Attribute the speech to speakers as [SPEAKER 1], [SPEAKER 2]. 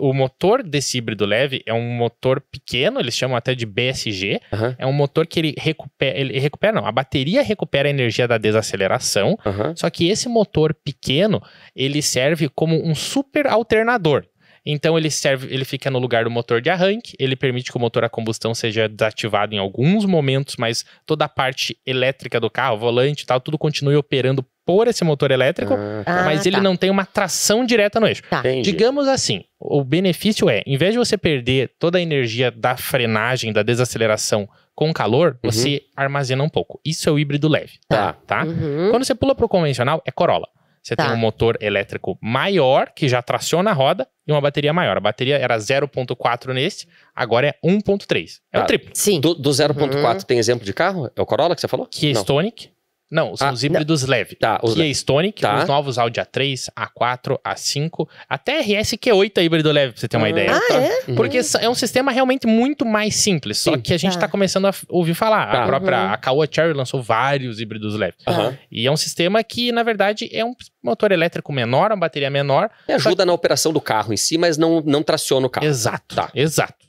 [SPEAKER 1] o motor desse híbrido leve é um motor pequeno, eles chamam até de BSG. Uhum. É um motor que ele recupera, ele recupera não, a bateria recupera a energia da desaceleração. Uhum. Só que esse motor pequeno, ele serve como um super alternador. Então ele serve, ele fica no lugar do motor de arranque, ele permite que o motor a combustão seja desativado em alguns momentos, mas toda a parte elétrica do carro, volante e tal, tudo continue operando por esse motor elétrico, ah, tá. mas ah, tá. ele não tem uma tração direta no eixo. Tá. Digamos assim, o benefício é, em vez de você perder toda a energia da frenagem, da desaceleração com calor, uhum. você armazena um pouco. Isso é o híbrido leve, tá? tá? Uhum. Quando você pula para o convencional, é Corolla. Você tá. tem um motor elétrico maior, que já traciona a roda, e uma bateria maior. A bateria era 0,4 nesse, agora é 1,3. É o tá. triplo. Sim. Do, do 0,4 uhum. tem exemplo de carro? É o Corolla que você falou? Que é Stonic.
[SPEAKER 2] Não, são ah, os híbridos
[SPEAKER 1] não. leve. Tá, os Kia Stonic, tá. os novos Audi A3, A4, A5, até RS 8 é híbrido leve, pra você ter uma ah, ideia. Ah, tá. é? Uhum. Porque uhum. é um sistema realmente muito mais simples, Sim. só que a gente tá, tá começando a ouvir falar. Tá. A própria uhum. a Caoa Cherry lançou vários híbridos leves. Uhum. E é um sistema que, na verdade, é um motor elétrico menor, uma bateria menor. E ajuda na operação do carro em si, mas não, não traciona o carro. Exato, tá. exato.